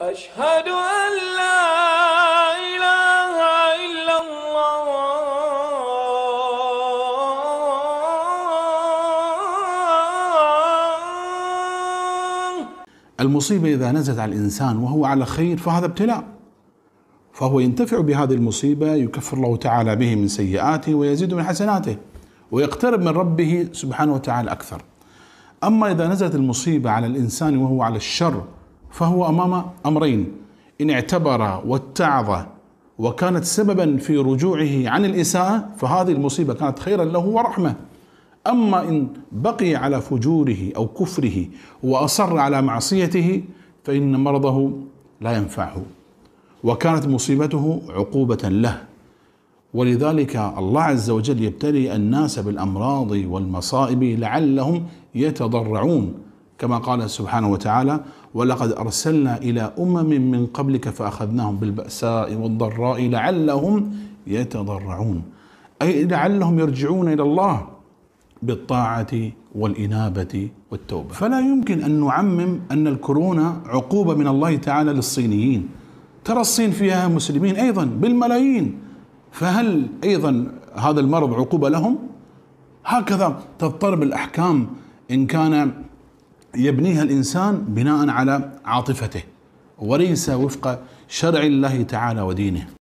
أشهد أن لا إله إلا الله المصيبة إذا نزلت على الإنسان وهو على خير فهذا ابتلاء فهو ينتفع بهذه المصيبة يكفر الله تعالى به من سيئاته ويزيد من حسناته ويقترب من ربه سبحانه وتعالى أكثر أما إذا نزلت المصيبة على الإنسان وهو على الشر فهو امام امرين ان اعتبر واتعظ وكانت سببا في رجوعه عن الاساءه فهذه المصيبه كانت خيرا له ورحمه اما ان بقي على فجوره او كفره واصر على معصيته فان مرضه لا ينفعه وكانت مصيبته عقوبه له ولذلك الله عز وجل يبتلي الناس بالامراض والمصائب لعلهم يتضرعون كما قال سبحانه وتعالى ولقد أرسلنا إلى أمم من قبلك فأخذناهم بالبأساء والضراء لعلهم يتضرعون أي لعلهم يرجعون إلى الله بالطاعة والإنابة والتوبة فلا يمكن أن نعمم أن الكورونا عقوبة من الله تعالى للصينيين ترى الصين فيها مسلمين أيضا بالملايين فهل أيضا هذا المرض عقوبة لهم؟ هكذا تضطرب الأحكام إن كان يبنيها الإنسان بناء على عاطفته وليس وفق شرع الله تعالى ودينه